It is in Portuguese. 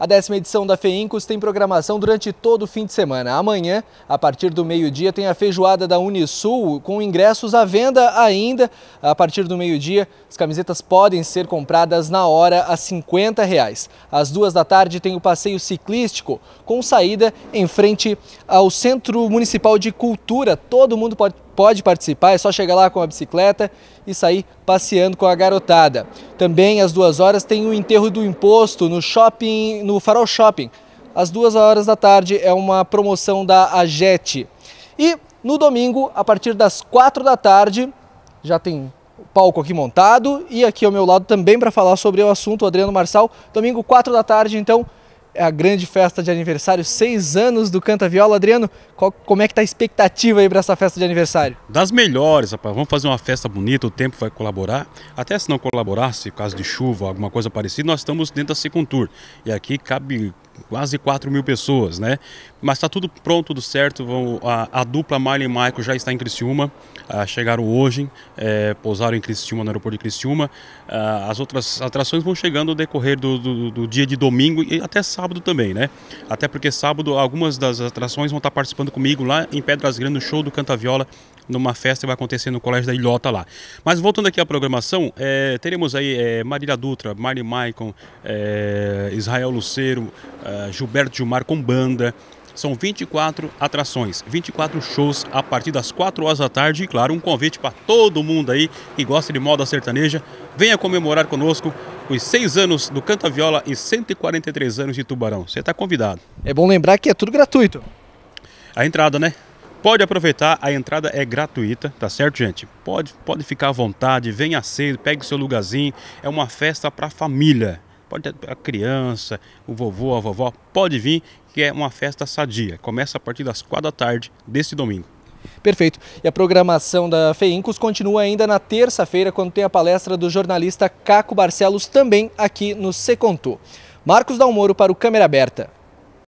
A décima edição da FEINCOS tem programação durante todo o fim de semana. Amanhã, a partir do meio-dia, tem a feijoada da Unisul, com ingressos à venda ainda. A partir do meio-dia, as camisetas podem ser compradas na hora a R$ 50. Reais. Às duas da tarde, tem o passeio ciclístico, com saída em frente ao Centro Municipal de Cultura. Todo mundo pode pode participar, é só chegar lá com a bicicleta e sair passeando com a garotada. Também às duas horas tem o enterro do imposto no shopping, no Farol Shopping. Às duas horas da tarde é uma promoção da Agete. E no domingo, a partir das quatro da tarde, já tem palco aqui montado e aqui ao meu lado também para falar sobre o assunto, o Adriano Marçal. Domingo, quatro da tarde, então, é a grande festa de aniversário, seis anos do Canta Viola. Adriano, qual, como é que tá a expectativa aí para essa festa de aniversário? Das melhores, rapaz. Vamos fazer uma festa bonita, o tempo vai colaborar. Até se não colaborar, se caso de chuva, alguma coisa parecida, nós estamos dentro da Secuntur. E aqui cabe quase 4 mil pessoas, né? Mas está tudo pronto, tudo certo. Vão, a, a, dupla Marley e Michael já está em Criciúma, ah, chegaram hoje, é, pousaram em Criciúma, no aeroporto de Criciúma. Ah, as outras atrações vão chegando no decorrer do, do, do, dia de domingo e até sábado também, né? Até porque sábado algumas das atrações vão estar participando comigo lá em Pedras Grandes, no show do Canta Viola, numa festa que vai acontecer no Colégio da Ilhota lá. Mas voltando aqui à programação, é, teremos aí é, Marília Dutra, Marley Maicon, é, Israel Luceiro, é, Gilberto Gilmar com banda. São 24 atrações, 24 shows a partir das 4 horas da tarde. E claro, um convite para todo mundo aí que gosta de moda sertaneja. Venha comemorar conosco os 6 anos do Canta Viola e 143 anos de Tubarão. Você está convidado. É bom lembrar que é tudo gratuito. A entrada, né? Pode aproveitar, a entrada é gratuita, tá certo, gente? Pode, pode ficar à vontade, venha cedo, pegue seu lugarzinho. É uma festa para família. Pode ter a criança, o vovô, a vovó, pode vir, que é uma festa sadia. Começa a partir das quatro da tarde deste domingo. Perfeito. E a programação da FEINCOS continua ainda na terça-feira, quando tem a palestra do jornalista Caco Barcelos, também aqui no Secontu. Marcos Dalmoro para o Câmera Aberta.